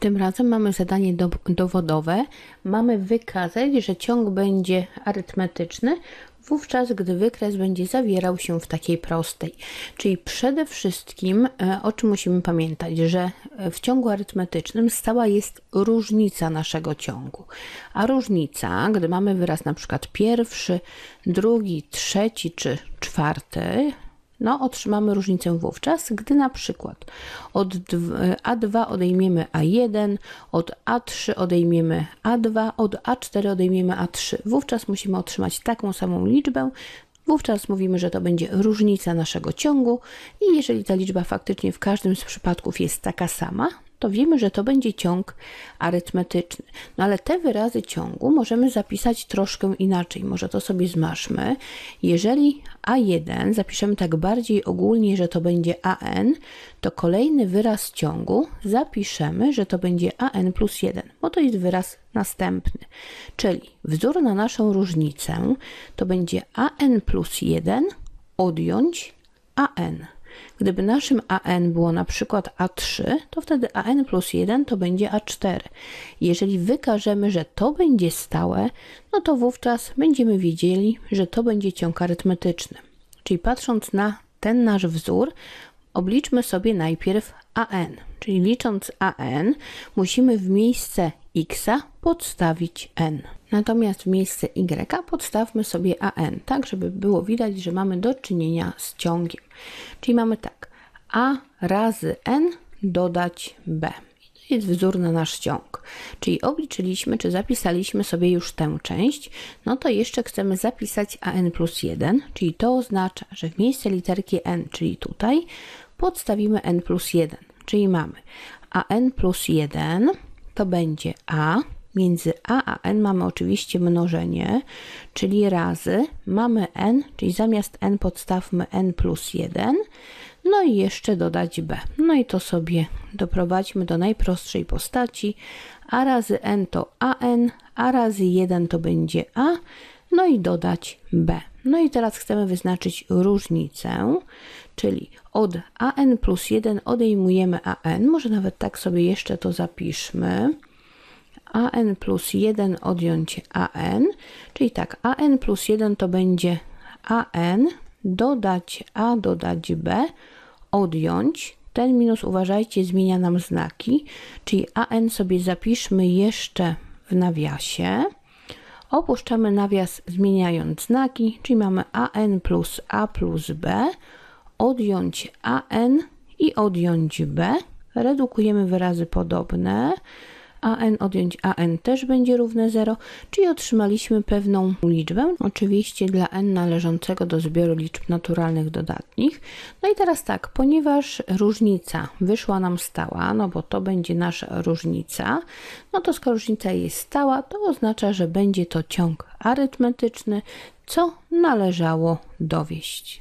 Tym razem mamy zadanie do, dowodowe. Mamy wykazać, że ciąg będzie arytmetyczny, wówczas gdy wykres będzie zawierał się w takiej prostej. Czyli przede wszystkim, e, o czym musimy pamiętać, że e, w ciągu arytmetycznym stała jest różnica naszego ciągu. A różnica, gdy mamy wyraz na przykład pierwszy, drugi, trzeci czy czwarty, no otrzymamy różnicę wówczas, gdy na przykład od A2 odejmiemy A1, od A3 odejmiemy A2, od A4 odejmiemy A3. Wówczas musimy otrzymać taką samą liczbę, Wówczas mówimy, że to będzie różnica naszego ciągu i jeżeli ta liczba faktycznie w każdym z przypadków jest taka sama, to wiemy, że to będzie ciąg arytmetyczny. No ale te wyrazy ciągu możemy zapisać troszkę inaczej. Może to sobie zmaszmy. Jeżeli A1 zapiszemy tak bardziej ogólnie, że to będzie AN, to kolejny wyraz ciągu zapiszemy, że to będzie AN plus 1, bo to jest wyraz następny. Czyli wzór na naszą różnicę to będzie AN plus 1 odjąć AN. Gdyby naszym AN było na przykład A3, to wtedy AN plus 1 to będzie A4. Jeżeli wykażemy, że to będzie stałe, no to wówczas będziemy wiedzieli, że to będzie ciąg arytmetyczny. Czyli patrząc na ten nasz wzór, Obliczmy sobie najpierw AN, czyli licząc AN musimy w miejsce x podstawić n. Natomiast w miejsce y podstawmy sobie an, tak żeby było widać, że mamy do czynienia z ciągiem. Czyli mamy tak, a razy n dodać b. to jest wzór na nasz ciąg. Czyli obliczyliśmy, czy zapisaliśmy sobie już tę część, no to jeszcze chcemy zapisać an plus 1, czyli to oznacza, że w miejsce literki n, czyli tutaj, podstawimy n plus 1, czyli mamy a n plus 1 to będzie a, między a a n mamy oczywiście mnożenie, czyli razy mamy n, czyli zamiast n podstawmy n plus 1, no i jeszcze dodać b. No i to sobie doprowadźmy do najprostszej postaci, a razy n to a n, a razy 1 to będzie a, no i dodać B. No i teraz chcemy wyznaczyć różnicę, czyli od AN plus 1 odejmujemy AN, może nawet tak sobie jeszcze to zapiszmy. AN plus 1 odjąć AN, czyli tak, AN plus 1 to będzie AN, dodać A, dodać B, odjąć. Ten minus, uważajcie, zmienia nam znaki, czyli AN sobie zapiszmy jeszcze w nawiasie Opuszczamy nawias zmieniając znaki, czyli mamy AN plus A plus B, odjąć AN i odjąć B. Redukujemy wyrazy podobne. AN odjąć AN też będzie równe 0, czyli otrzymaliśmy pewną liczbę, oczywiście dla N należącego do zbioru liczb naturalnych dodatnich. No i teraz tak, ponieważ różnica wyszła nam stała, no bo to będzie nasza różnica, no to skoro różnica jest stała, to oznacza, że będzie to ciąg arytmetyczny, co należało dowieść.